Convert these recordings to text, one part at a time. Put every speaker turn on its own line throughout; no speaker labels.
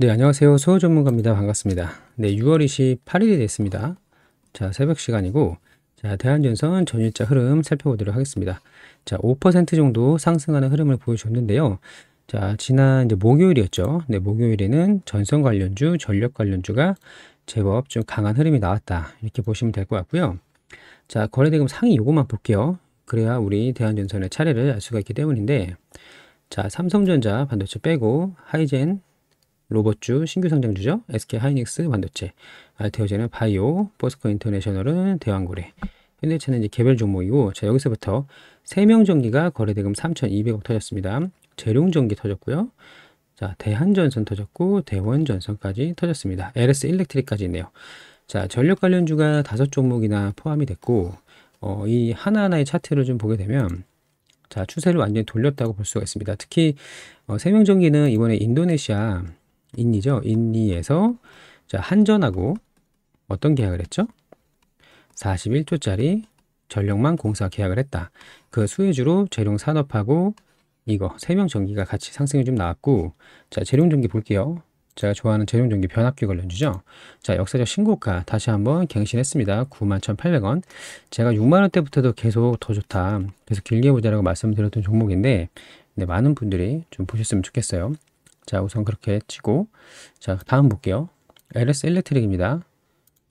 네, 안녕하세요. 소호 전문가입니다. 반갑습니다. 네, 6월 28일이 됐습니다. 자, 새벽 시간이고 자, 대한전선 전일자 흐름 살펴보도록 하겠습니다. 자, 5% 정도 상승하는 흐름을 보여줬는데요. 자, 지난 이제 목요일이었죠. 네, 목요일에는 전선 관련주, 전력 관련주가 제법 좀 강한 흐름이 나왔다. 이렇게 보시면 될 것 같고요. 자, 거래대금 상위 요거만 볼게요. 그래야 우리 대한전선의 차례를 알 수가 있기 때문인데 자, 삼성전자 반도체 빼고 하이젠 로봇주 신규 상장주죠. SK 하이닉스 반도체, 알테오제는 바이오, 포스코 인터내셔널은 대왕고래. 현대차는 이제 개별 종목이고 자 여기서부터 세명전기가 거래대금 3,200억 터졌습니다. 재룡전기 터졌고요. 자 대한전선 터졌고 대원전선까지 터졌습니다. LS 일렉트릭까지 있네요. 자 전력 관련주가 다섯 종목이나 포함이 됐고 어, 이 하나하나의 차트를 좀 보게 되면 자 추세를 완전히 돌렸다고 볼 수가 있습니다. 특히 어, 세명전기는 이번에 인도네시아 인니죠. 인니에서 자, 한전하고 어떤 계약을 했죠? 41조짜리 전력망 공사 계약을 했다. 그 수혜주로 재룡산업하고 이거 세명전기가 같이 상승이 좀 나왔고 자 재룡전기 볼게요. 제가 좋아하는 재룡전기 변압기 관련주죠. 자 역사적 신고가 다시 한번 갱신했습니다. 91,800원. 제가 6만원대부터도 계속 더 좋다. 그래서 길게 보자라고 말씀드렸던 종목인데 네, 많은 분들이 좀 보셨으면 좋겠어요. 자, 우선 그렇게 치고 자, 다음 볼게요. LS 일렉트릭입니다.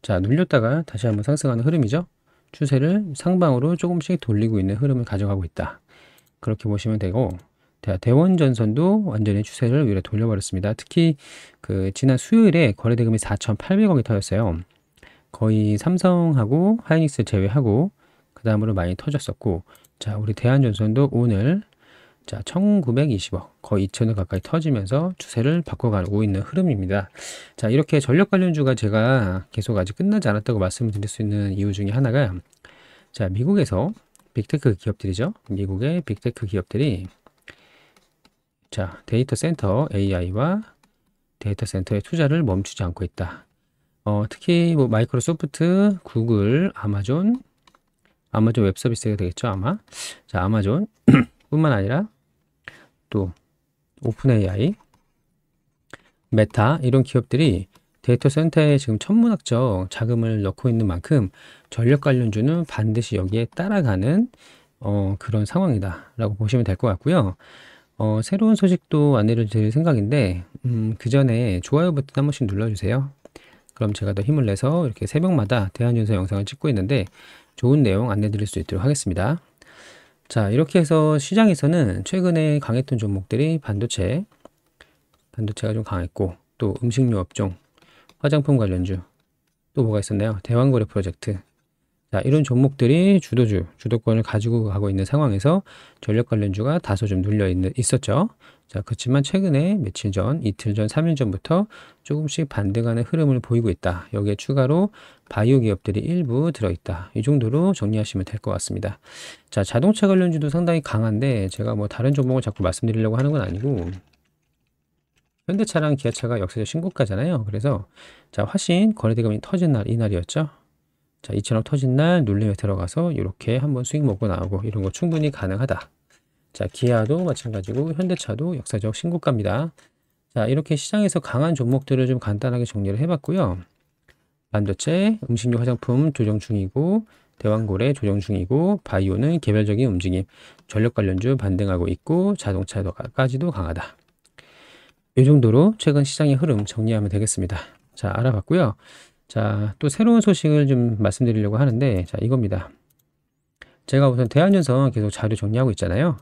자, 눌렸다가 다시 한번 상승하는 흐름이죠. 추세를 상방으로 조금씩 돌리고 있는 흐름을 가져가고 있다. 그렇게 보시면 되고 대원전선도 완전히 추세를 위로 돌려버렸습니다. 특히 그 지난 수요일에 거래대금이 4,800억이 터졌어요. 거의 삼성하고 하이닉스 제외하고 그 다음으로 많이 터졌었고 자 우리 대한전선도 오늘 자, 1920억, 거의 2천억 가까이 터지면서 추세를 바꿔가고 있는 흐름입니다. 자, 이렇게 전력 관련주가 제가 계속 아직 끝나지 않았다고 말씀을 드릴 수 있는 이유 중에 하나가 자, 미국에서 빅테크 기업들이죠. 미국의 빅테크 기업들이 자, 데이터 센터 AI와 데이터 센터의 투자를 멈추지 않고 있다. 어, 특히 뭐 마이크로소프트, 구글, 아마존, 아마존 웹 서비스가 되겠죠, 아마. 자, 아마존 뿐만 아니라 또 오픈 AI, 메타 이런 기업들이 데이터 센터에 지금 천문학적 자금을 넣고 있는 만큼 전력 관련주는 반드시 여기에 따라가는 어, 그런 상황이다라고 보시면 될 것 같고요. 어, 새로운 소식도 안내를 드릴 생각인데 음, 그 전에 좋아요 버튼 한 번씩 눌러주세요. 그럼 제가 더 힘을 내서 이렇게 새벽마다 대한윤서 영상을 찍고 있는데 좋은 내용 안내 드릴 수 있도록 하겠습니다. 자, 이렇게 해서 시장에서는 최근에 강했던 종목들이 반도체, 반도체가 좀 강했고 또 음식료 업종, 화장품 관련주, 또 뭐가 있었나요? 대왕거래 프로젝트, 자, 이런 종목들이 주도주, 주도권을 가지고 가고 있는 상황에서 전력 관련주가 다소 좀 눌려 있는, 있었죠. 자, 그렇지만 최근에 며칠 전, 이틀 전, 3일 전부터 조금씩 반등하는 흐름을 보이고 있다. 여기에 추가로 바이오 기업들이 일부 들어있다. 이 정도로 정리하시면 될 것 같습니다. 자, 자동차 관련주도 상당히 강한데 제가 뭐 다른 종목을 자꾸 말씀드리려고 하는 건 아니고 현대차랑 기아차가 역사적 신고가잖아요. 그래서 자, 화신 거래대금이 터진 날 이날이었죠. 자, 이처럼 터진 날 눌림에 들어가서 이렇게 한번 수익 먹고 나오고 이런 거 충분히 가능하다. 자, 기아도 마찬가지고 현대차도 역사적 신고가입니다. 자, 이렇게 시장에서 강한 종목들을 좀 간단하게 정리를 해봤고요. 반도체, 음식료 화장품 조정 중이고 대왕고래 조정 중이고 바이오는 개별적인 움직임, 전력 관련주 반등하고 있고 자동차까지도 강하다. 이 정도로 최근 시장의 흐름 정리하면 되겠습니다. 자, 알아봤고요. 자, 또 새로운 소식을 좀 말씀드리려고 하는데, 자, 이겁니다. 제가 우선 대한연성 계속 자료 정리하고 있잖아요.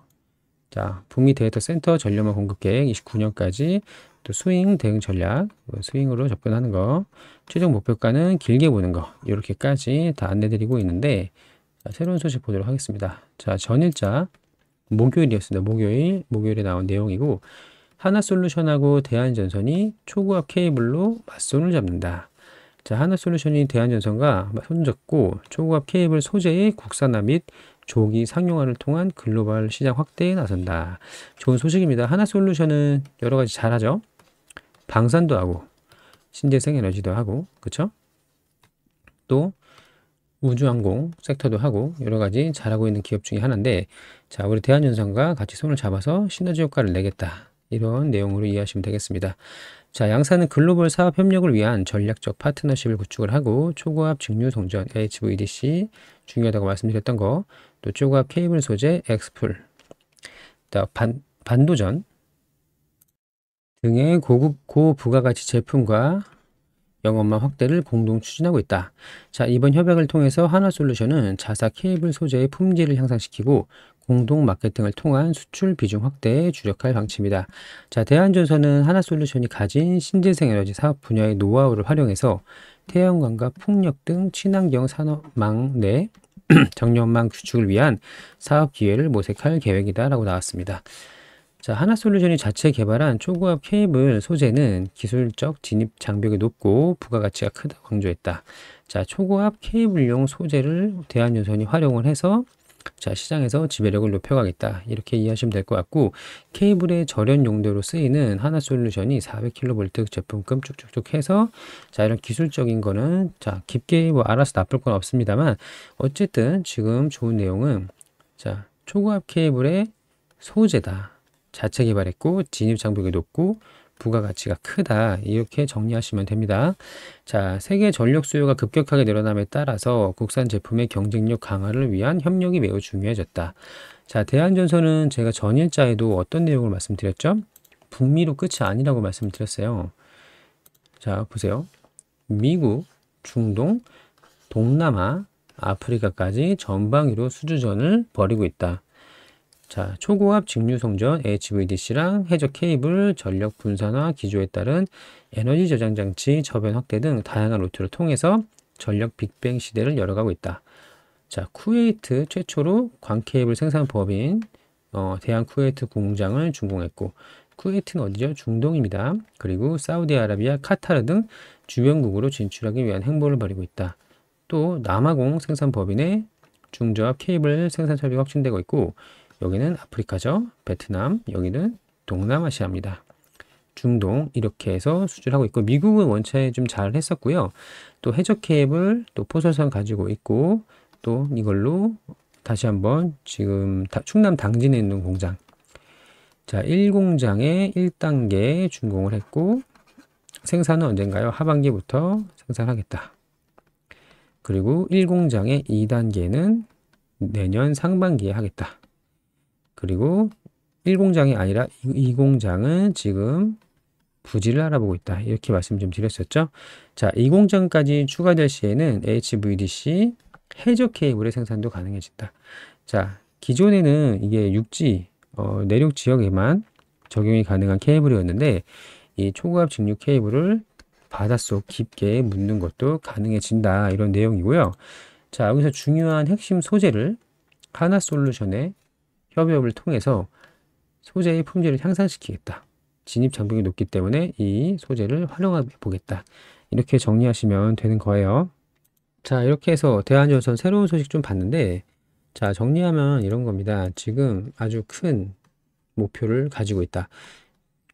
자, 북미 데이터 센터 전력만 공급 계획 29년까지 또 스윙 대응 전략, 뭐 스윙으로 접근하는 거, 최종 목표가는 길게 보는 거, 이렇게까지 다 안내드리고 있는데, 자, 새로운 소식 보도록 하겠습니다. 자, 전일자, 목요일이었습니다. 목요일, 목요일에 나온 내용이고, 하나솔루션하고 대한전선이 초구압 케이블로 맞선을 잡는다. 자, 하나솔루션이 대한전선과 손잡고 초고압 케이블 소재의 국산화 및 조기 상용화를 통한 글로벌 시장 확대에 나선다. 좋은 소식입니다. 하나솔루션은 여러 가지 잘하죠. 방산도 하고 신재생 에너지도 하고 그쵸? 또 우주항공 섹터도 하고 여러 가지 잘하고 있는 기업 중에 하나인데 자 우리 대한연상과 같이 손을 잡아서 시너지 효과를 내겠다 이런 내용으로 이해하시면 되겠습니다. 자, 양사는 글로벌 사업 협력을 위한 전략적 파트너십을 구축을 하고 초고압 직류 동전 HVDC 중요하다고 말씀드렸던 거, 또 초고압 케이블 소재 엑스풀, 반, 반도전 등의 고급 고부가가치 제품과 영업망 확대를 공동 추진하고 있다. 자, 이번 협약을 통해서 하나솔루션은 자사 케이블 소재의 품질을 향상시키고 공동 마케팅을 통한 수출 비중 확대에 주력할 방침이다. 자, 대한전선은 하나솔루션이 가진 신재생 에너지 사업 분야의 노하우를 활용해서 태양광과 풍력 등 친환경 산업망 내 정년망 구축을 위한 사업 기회를 모색할 계획이다라고 나왔습니다. 자, 하나솔루션이 자체 개발한 초고압 케이블 소재는 기술적 진입 장벽이 높고 부가가치가 크다 강조했다. 자, 초고압 케이블용 소재를 대한유선이 활용을 해서 자, 시장에서 지배력을 높여가겠다. 이렇게 이해하시면 될 것 같고, 케이블의 절연 용도로 쓰이는 하나 솔루션이 400kV 제품급 쭉쭉쭉 해서, 자, 이런 기술적인 거는, 자, 깊게 뭐 알아서 나쁠 건 없습니다만, 어쨌든 지금 좋은 내용은, 자, 초고압 케이블의 소재다. 자체 개발했고, 진입 장벽이 높고, 부가가치가 크다 이렇게 정리하시면 됩니다. 자, 세계 전력 수요가 급격하게 늘어남에 따라서 국산 제품의 경쟁력 강화를 위한 협력이 매우 중요해졌다. 자, 대한전선은 제가 전일자에도 어떤 내용을 말씀드렸죠? 북미로 끝이 아니라고 말씀드렸어요. 자, 보세요. 미국, 중동, 동남아, 아프리카까지 전방위로 수주전을 벌이고 있다. 자, 초고압 직류송전 HVDC랑 해저 케이블, 전력 분산화 기조에 따른 에너지 저장 장치, 저변 확대 등 다양한 루트를 통해서 전력 빅뱅 시대를 열어가고 있다. 자, 쿠웨이트 최초로 광케이블 생산법인 어, 대한 쿠웨이트 공장을 준공했고 쿠웨이트는 어디죠? 중동입니다. 그리고 사우디아라비아, 카타르 등 주변국으로 진출하기 위한 행보를 벌이고 있다. 또 남아공 생산법인의 중저압 케이블 생산 설비가 확충되고 있고 여기는 아프리카죠. 베트남, 여기는 동남아시아입니다. 중동 이렇게 해서 수주를하고 있고 미국은 원체 좀 잘 했었고요. 또 해적 케이블, 또 포설선 가지고 있고 또 이걸로 다시 한번 지금 충남 당진에 있는 공장 자 1공장에 1단계 준공을 했고 생산은 언젠가요? 하반기부터 생산하겠다. 그리고 1공장의 2단계는 내년 상반기에 하겠다. 그리고 1공장이 아니라 2공장은 지금 부지를 알아보고 있다. 이렇게 말씀 좀 드렸었죠. 자, 2공장까지 추가될 시에는 HVDC 해저 케이블의 생산도 가능해진다. 자, 기존에는 이게 육지, 어, 내륙 지역에만 적용이 가능한 케이블이었는데 이 초고압 직류 케이블을 바닷속 깊게 묻는 것도 가능해진다. 이런 내용이고요. 자, 여기서 중요한 핵심 소재를 하나 솔루션에 협업을 통해서 소재의 품질을 향상시키겠다. 진입 장벽이 높기 때문에 이 소재를 활용해 보겠다. 이렇게 정리하시면 되는 거예요. 자 이렇게 해서 대한조선 새로운 소식 좀 봤는데 자 정리하면 이런 겁니다. 지금 아주 큰 목표를 가지고 있다.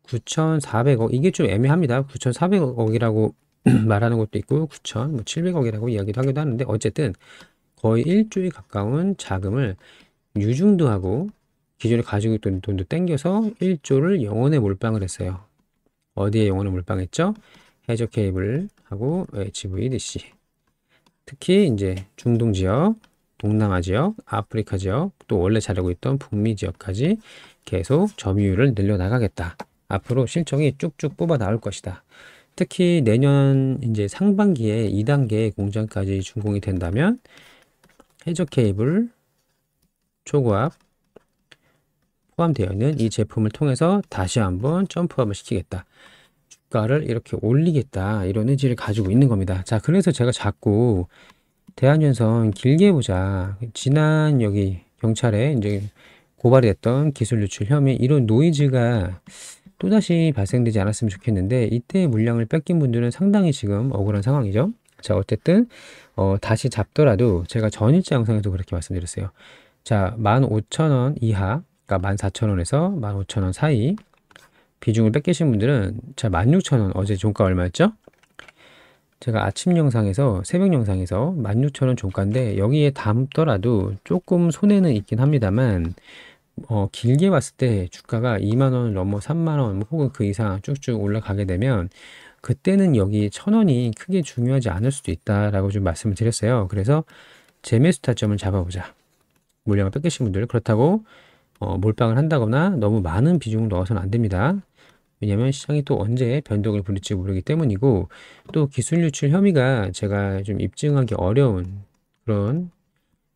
9,400억 이게 좀 애매합니다. 9,400억이라고 말하는 것도 있고 9,700억이라고 뭐 이야기도 하기도 하는데 어쨌든 거의 일주일 가까운 자금을 유중도 하고 기존에 가지고 있던 돈도 땡겨서 1조를 영원에 몰빵을 했어요. 어디에 영원에 몰빵했죠? 해저 케이블하고 HVDC. 예, 특히 이제 중동 지역, 동남아 지역, 아프리카 지역, 또 원래 자하고 있던 북미 지역까지 계속 점유율을 늘려나가겠다. 앞으로 실적이 쭉쭉 뽑아 나올 것이다. 특히 내년 이제 상반기에 2단계 공장까지 준공이 된다면 해저 케이블, 초고압 포함되어 있는 이 제품을 통해서 다시 한번 점프업을 시키겠다. 주가를 이렇게 올리겠다. 이런 의지를 가지고 있는 겁니다. 자, 그래서 제가 자꾸 대한연선 길게 보자. 지난 여기 경찰에 이제 고발됐던 이 기술 유출 혐의 이런 노이즈가 또다시 발생되지 않았으면 좋겠는데 이때 물량을 뺏긴 분들은 상당히 지금 억울한 상황이죠. 자 어쨌든 어, 다시 잡더라도 제가 전일자 영상에도 그렇게 말씀드렸어요. 자, 15,000원 이하, 그러니까 14,000원에서 15,000원 사이 비중을 뺏기신 분들은 자, 16,000원 어제 종가 얼마였죠? 제가 아침 영상에서 새벽 영상에서 16,000원 종가인데 여기에 담더라도 조금 손해는 있긴 합니다만 어, 길게 봤을 때 주가가 2만원 넘어 3만원 혹은 그 이상 쭉쭉 올라가게 되면 그때는 여기 천원이 크게 중요하지 않을 수도 있다라고 좀 말씀을 드렸어요. 그래서 재매수 타점을 잡아보자. 물량을 뺏기신 분들 그렇다고 어, 몰빵을 한다거나 너무 많은 비중을 넣어서는 안 됩니다. 왜냐하면 시장이 또 언제 변동을 부릴지 모르기 때문이고 또 기술 유출 혐의가 제가 좀 입증하기 어려운 그런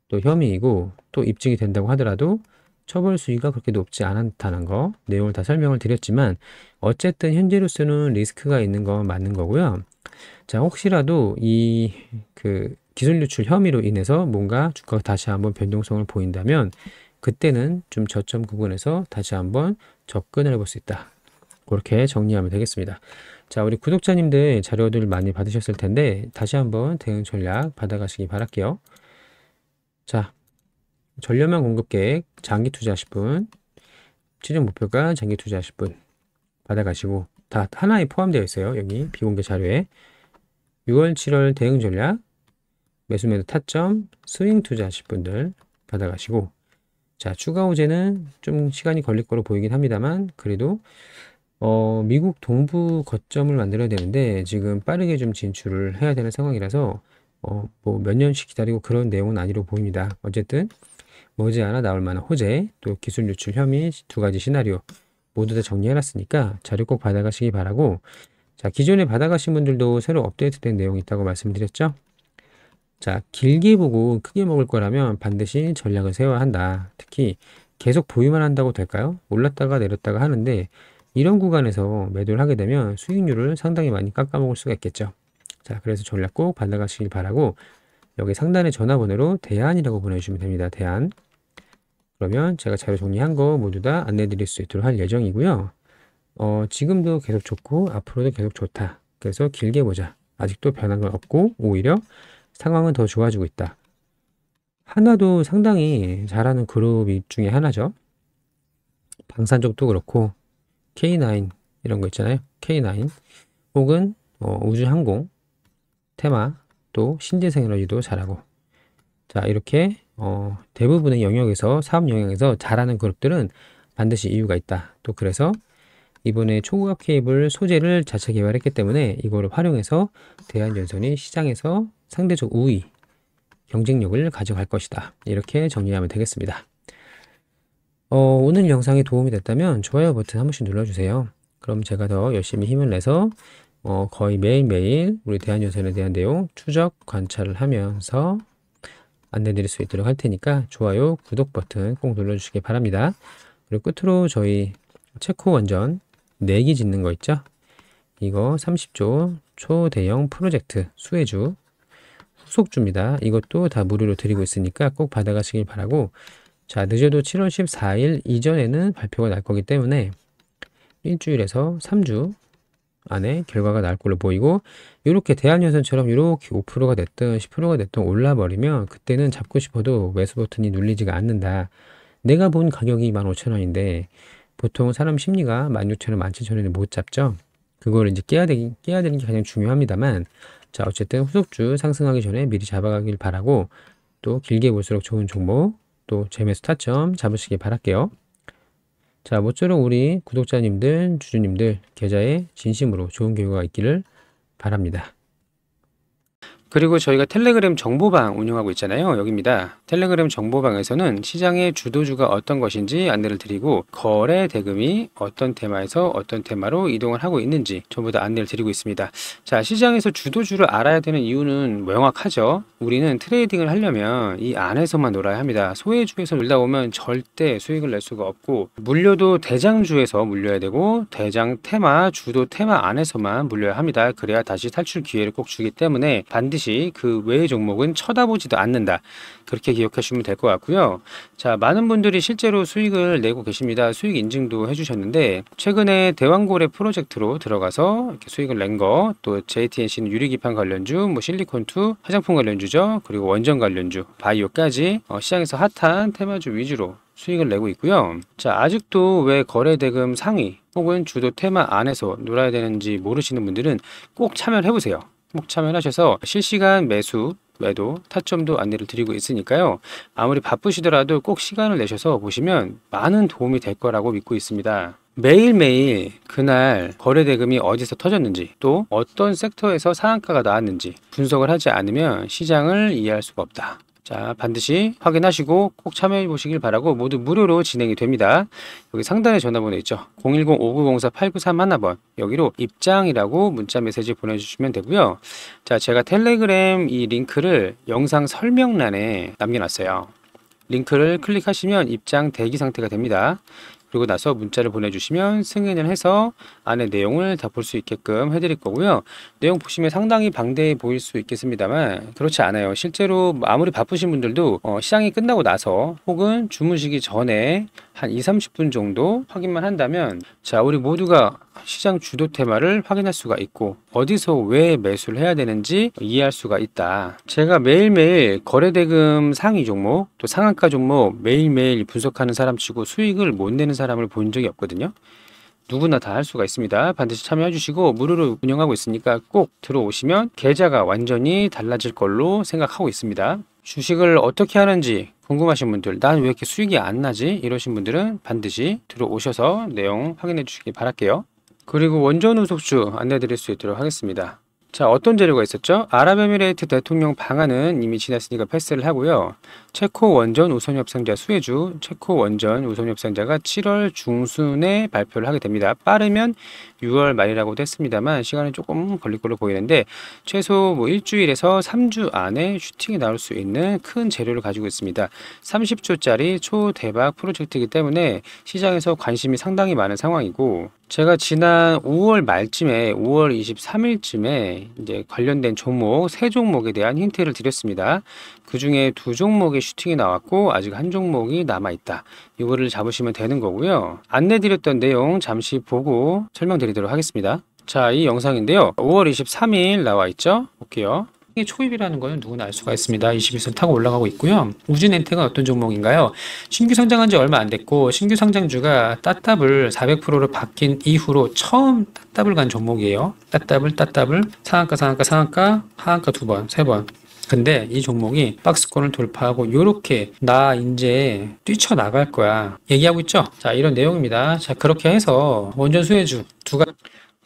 또 혐의이고 또 입증이 된다고 하더라도 처벌 수위가 그렇게 높지 않다는 거 내용을 다 설명을 드렸지만 어쨌든 현재로서는 리스크가 있는 건 맞는 거고요. 자 혹시라도 이그 기술 유출 혐의로 인해서 뭔가 주가가 다시 한번 변동성을 보인다면 그때는 좀 저점 구간에서 다시 한번 접근을 해볼 수 있다. 그렇게 정리하면 되겠습니다. 자, 우리 구독자님들 자료들 많이 받으셨을 텐데 다시 한번 대응 전략 받아가시기 바랄게요. 자, 전려만 공급 계획 장기 투자하실 분, 최종 목표가 장기 투자하실 분 받아가시고 다 하나에 포함되어 있어요. 여기 비공개 자료에 6월, 7월 대응 전략 매수 매도 타점 스윙 투자하실 분들 받아가시고 자 추가 호재는 좀 시간이 걸릴 거로 보이긴 합니다만 그래도 어, 미국 동부 거점을 만들어야 되는데 지금 빠르게 좀 진출을 해야 되는 상황이라서 어, 뭐 몇 년씩 기다리고 그런 내용은 아니로 보입니다. 어쨌든 머지않아 나올 만한 호재 또 기술 유출 혐의 두 가지 시나리오 모두 다 정리해놨으니까 자료 꼭 받아가시기 바라고 자 기존에 받아가신 분들도 새로 업데이트된 내용이 있다고 말씀드렸죠. 자, 길게 보고 크게 먹을 거라면 반드시 전략을 세워야 한다. 특히 계속 보유만 한다고 될까요? 올랐다가 내렸다가 하는데 이런 구간에서 매도를 하게 되면 수익률을 상당히 많이 깎아먹을 수가 있겠죠. 자, 그래서 전략 꼭 받아가시길 바라고 여기 상단에 전화번호로 대안이라고 보내주시면 됩니다. 대안. 그러면 제가 자료 정리한 거 모두 다 안내드릴 수 있도록 할 예정이고요. 어, 지금도 계속 좋고 앞으로도 계속 좋다. 그래서 길게 보자. 아직도 변한 건 없고 오히려 상황은 더 좋아지고 있다. 하나도 상당히 잘하는 그룹 중에 하나죠. 방산 쪽도 그렇고 K9 이런 거 있잖아요. K9 혹은 어, 우주항공, 테마, 또 신재생 에너지도 잘하고 자 이렇게 어, 대부분의 영역에서 사업 영역에서 잘하는 그룹들은 반드시 이유가 있다. 또 그래서 이번에 초고압 케이블 소재를 자체 개발했기 때문에 이거를 활용해서 대한연선이 시장에서 상대적 우위 경쟁력을 가져갈 것이다. 이렇게 정리하면 되겠습니다. 어, 오늘 영상이 도움이 됐다면 좋아요 버튼 한 번씩 눌러주세요. 그럼 제가 더 열심히 힘을 내서 어, 거의 매일매일 우리 대한유선에 대한 내용 추적 관찰을 하면서 안내 드릴 수 있도록 할 테니까 좋아요, 구독 버튼 꼭 눌러주시기 바랍니다. 그리고 끝으로 저희 체코 원전 내기 짓는 거 있죠? 이거 30조 초대형 프로젝트 수혜주 후속 줍니다. 이것도 다 무료로 드리고 있으니까 꼭 받아가시길 바라고 자 늦어도 7월 14일 이전에는 발표가 날 거기 때문에 일주일에서 3주 안에 결과가 날 걸로 보이고 이렇게 대한연선처럼 이렇게 5%가 됐든 10%가 됐든 올라버리면 그때는 잡고 싶어도 매수 버튼이 눌리지가 않는다. 내가 본 가격이 15,000원인데 보통 사람 심리가 16,000원, 17,000원을 못 잡죠. 그걸 이제 깨야, 되 깨야 되는 게 가장 중요합니다만 자 어쨌든 후속주 상승하기 전에 미리 잡아가길 바라고 또 길게 볼수록 좋은 종목 또 재매수 타점 잡으시길 바랄게요. 자 모쪼록 우리 구독자님들 주주님들 계좌에 진심으로 좋은 결과가 있기를 바랍니다. 그리고 저희가 텔레그램 정보방 운영하고 있잖아요. 여기입니다. 텔레그램 정보방에서는 시장의 주도주가 어떤 것인지 안내를 드리고 거래 대금이 어떤 테마에서 어떤 테마로 이동을 하고 있는지 전부 다 안내를 드리고 있습니다. 자, 시장에서 주도주를 알아야 되는 이유는 명확하죠. 우리는 트레이딩을 하려면 이 안에서만 놀아야 합니다. 소외주에서 놀다 오면 절대 수익을 낼 수가 없고 물려도 대장주에서 물려야 되고 대장 테마, 주도 테마 안에서만 물려야 합니다. 그래야 다시 탈출 기회를 꼭 주기 때문에 반드 반드시 그 외의 종목은 쳐다보지도 않는다. 그렇게 기억하시면 될 것 같고요. 자, 많은 분들이 실제로 수익을 내고 계십니다. 수익 인증도 해주셨는데 최근에 대왕고래 프로젝트로 들어가서 이렇게 수익을 낸 거, 또 JTNC는 유리기판 관련주, 뭐 실리콘투, 화장품 관련주죠. 그리고 원전 관련주, 바이오까지 어, 시장에서 핫한 테마주 위주로 수익을 내고 있고요. 자, 아직도 왜 거래 대금 상위 혹은 주도 테마 안에서 놀아야 되는지 모르시는 분들은 꼭 참여를 해보세요. 꼭 참여하셔서 실시간 매수 매도 타점도 안내를 드리고 있으니까요. 아무리 바쁘시더라도 꼭 시간을 내셔서 보시면 많은 도움이 될 거라고 믿고 있습니다. 매일매일 그날 거래 대금이 어디서 터졌는지 또 어떤 섹터에서 상한가가 나왔는지 분석을 하지 않으면 시장을 이해할 수가 없다. 자, 반드시 확인하시고 꼭 참여해 보시길 바라고 모두 무료로 진행이 됩니다. 여기 상단에 전화번호 있죠. 010-5904-8931번 여기로 입장이라고 문자 메시지 보내주시면 되고요. 자, 제가 텔레그램 이 링크를 영상 설명란에 남겨놨어요. 링크를 클릭하시면 입장 대기 상태가 됩니다. 그리고 나서 문자를 보내주시면 승인을 해서 안에 내용을 다 볼 수 있게끔 해드릴 거고요. 내용 보시면 상당히 방대해 보일 수 있겠습니다만 그렇지 않아요. 실제로 아무리 바쁘신 분들도 어, 시장이 끝나고 나서 혹은 주무시기 전에 한 2, 30분 정도 확인만 한다면 자 우리 모두가 시장 주도 테마를 확인할 수가 있고 어디서 왜 매수를 해야 되는지 이해할 수가 있다. 제가 매일매일 거래대금 상위 종목 또 상한가 종목 매일매일 분석하는 사람치고 수익을 못 내는 사람을 본 적이 없거든요. 누구나 다 할 수가 있습니다. 반드시 참여해 주시고 무료로 운영하고 있으니까 꼭 들어오시면 계좌가 완전히 달라질 걸로 생각하고 있습니다. 주식을 어떻게 하는지 궁금하신 분들 난 왜 이렇게 수익이 안 나지 이러신 분들은 반드시 들어오셔서 내용 확인해 주시기 바랄게요. 그리고 원전 우속주 안내 드릴 수 있도록 하겠습니다. 자, 어떤 재료가 있었죠? 아랍에미레이트 대통령 방안은 이미 지났으니까 패스를 하고요. 체코 원전 우선 협상자 수혜주, 체코 원전 우선 협상자가 7월 중순에 발표를 하게 됩니다. 빠르면 6월 말이라고됐습니다만 시간이 조금 걸릴 걸로 보이는데 최소 뭐 일주일에서 3주 안에 슈팅이 나올 수 있는 큰 재료를 가지고 있습니다. 30초짜리 초대박 프로젝트이기 때문에 시장에서 관심이 상당히 많은 상황이고 제가 지난 5월 말쯤에 5월 23일쯤에 이제 관련된 종목 세 종목에 대한 힌트를 드렸습니다. 그 중에 두 종목의 슈팅이 나왔고 아직 한 종목이 남아 있다. 이거를 잡으시면 되는 거고요. 안내드렸던 내용 잠시 보고 설명드리도록 하겠습니다. 자, 이 영상인데요. 5월 23일 나와 있죠? 볼게요. 의 초입이라는 거는 누구나 알 수가 있습니다. 21선 타고 올라가고 있고요. 우진엔테가 어떤 종목인가요? 신규 상장한 지 얼마 안 됐고 신규 상장주가 따따블 400%로 바뀐 이후로 처음 따따블 간 종목이에요. 따따블 따따블 상한가 상한가 상한가 하한가 두 번, 세 번. 근데 이 종목이 박스권을 돌파하고 이렇게 나 이제 뛰쳐나갈 거야 얘기하고 있죠 자 이런 내용입니다 자 그렇게 해서 원전 수혜주 두가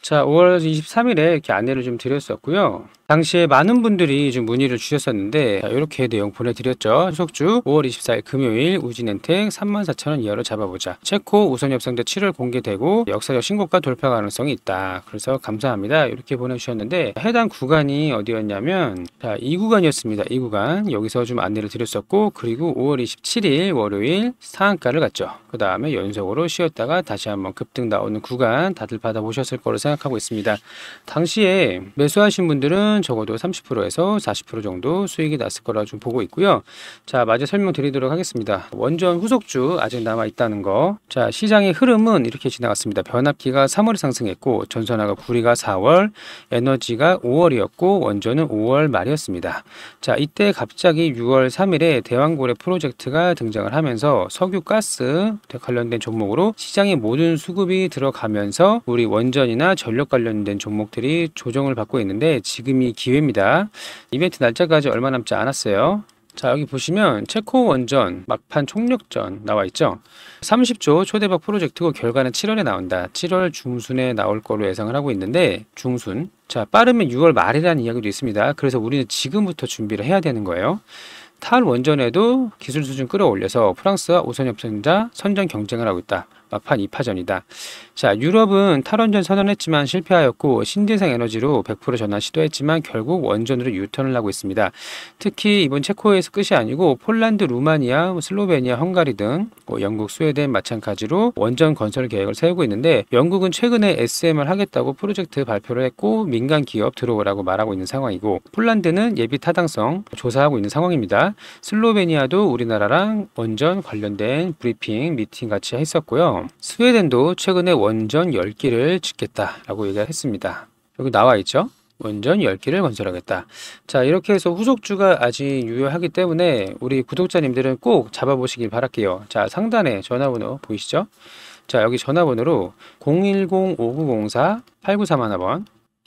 자 5월 23일에 이렇게 안내를 좀 드렸었고요 당시에 많은 분들이 좀 문의를 주셨었는데 이렇게 내용 보내드렸죠. 속주 5월 24일 금요일 우진엔텍 34,000원 이하로 잡아보자. 체코 우선 협상도 7월 공개되고 역사적 신고가 돌파 가능성이 있다. 그래서 감사합니다. 이렇게 보내주셨는데 해당 구간이 어디였냐면 자, 이 구간이었습니다. 이 구간 여기서 좀 안내를 드렸었고 그리고 5월 27일 월요일 상한가를 갔죠. 그 다음에 연속으로 쉬었다가 다시 한번 급등 나오는 구간 다들 받아보셨을 거로 생각하고 있습니다. 당시에 매수하신 분들은 하면 적어도 30%에서 40% 정도 수익이 났을 거라 좀 보고 있고요. 자, 마저 설명드리도록 하겠습니다. 원전 후속주 아직 남아 있다는 거. 자, 시장의 흐름은 이렇게 지나갔습니다. 변압기가 3월에 상승했고 전선화가 구리가 4월, 에너지가 5월이었고 원전은 5월 말이었습니다. 자, 이때 갑자기 6월 3일에 대왕고래 프로젝트가 등장을 하면서 석유 가스 관련된 종목으로 시장의 모든 수급이 들어가면서 우리 원전이나 전력 관련된 종목들이 조정을 받고 있는데 지금이 이 기회입니다. 이벤트 날짜까지 얼마 남지 않았어요. 자 여기 보시면 체코 원전 막판 총력전 나와 있죠 30조 초대박 프로젝트고 결과는 7월에 나온다 7월 중순에 나올 걸로 예상을 하고 있는데 중순 자 빠르면 6월 말이라는 이야기도 있습니다 그래서 우리는 지금부터 준비를 해야 되는 거예요 탈 원전에도 기술 수준 끌어올려서 프랑스와 우선 협상자 선전 경쟁을 하고 있다 막판 2파전이다. 자, 유럽은 탈원전 선언했지만 실패하였고 신재생 에너지로 100% 전환 시도했지만 결국 원전으로 유턴을 하고 있습니다. 특히 이번 체코에서 끝이 아니고 폴란드, 루마니아, 슬로베니아, 헝가리 등 뭐 영국, 스웨덴 마찬가지로 원전 건설 계획을 세우고 있는데 영국은 최근에 SM을 하겠다고 프로젝트 발표를 했고 민간 기업 들어오라고 말하고 있는 상황이고 폴란드는 예비 타당성 조사하고 있는 상황입니다. 슬로베니아도 우리나라랑 원전 관련된 브리핑 미팅 같이 했었고요. 스웨덴도 최근에 원전 10기를 짓겠다라고 얘기를 했습니다. 여기 나와 있죠? 원전 10기를 건설하겠다. 자, 이렇게 해서 후속주가 아직 유효하기 때문에 우리 구독자님들은 꼭 잡아보시길 바랄게요. 자, 상단에 전화번호 보이시죠? 자, 여기 전화번호로 010-5904-8931번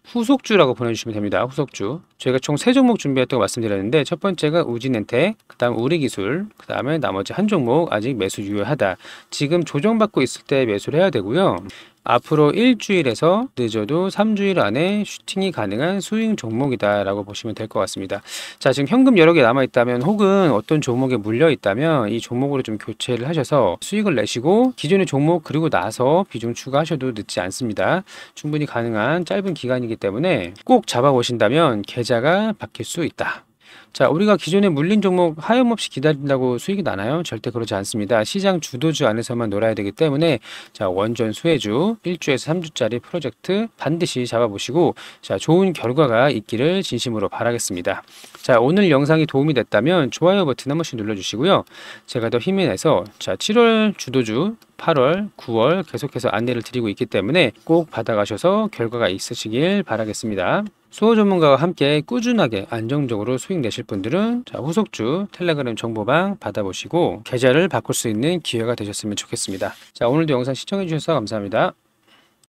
후속주라고 보내주시면 됩니다. 후속주. 저희가 총 세 종목 준비했다고 말씀드렸는데 첫 번째가 우진엔텍, 그 다음 우리기술, 그 다음에 나머지 한 종목 아직 매수 유효하다. 지금 조정받고 있을 때 매수를 해야 되고요. 앞으로 일주일에서 늦어도 3주일 안에 슈팅이 가능한 스윙 종목이다라고 보시면 될 것 같습니다. 자, 지금 현금 여러 개 남아 있다면 혹은 어떤 종목에 물려 있다면 이 종목으로 좀 교체를 하셔서 수익을 내시고 기존의 종목 그리고 나서 비중 추가하셔도 늦지 않습니다. 충분히 가능한 짧은 기간이기 때문에 꼭 잡아 보신다면 계좌가 바뀔 수 있다. 자, 우리가 기존에 물린 종목 하염없이 기다린다고 수익이 나나요? 절대 그러지 않습니다. 시장 주도주 안에서만 놀아야 되기 때문에 자, 원전 수혜주 1주에서 3주짜리 프로젝트 반드시 잡아보시고 자, 좋은 결과가 있기를 진심으로 바라겠습니다. 자, 오늘 영상이 도움이 됐다면 좋아요 버튼 한 번씩 눌러주시고요. 제가 더 힘이 내서 자, 7월 주도주 8월, 9월 계속해서 안내를 드리고 있기 때문에 꼭 받아가셔서 결과가 있으시길 바라겠습니다. 수호 전문가와 함께 꾸준하게 안정적으로 수익 내실 분들은 후속주 텔레그램 정보방 받아보시고 계좌를 바꿀 수 있는 기회가 되셨으면 좋겠습니다. 자, 오늘도 영상 시청해주셔서 감사합니다.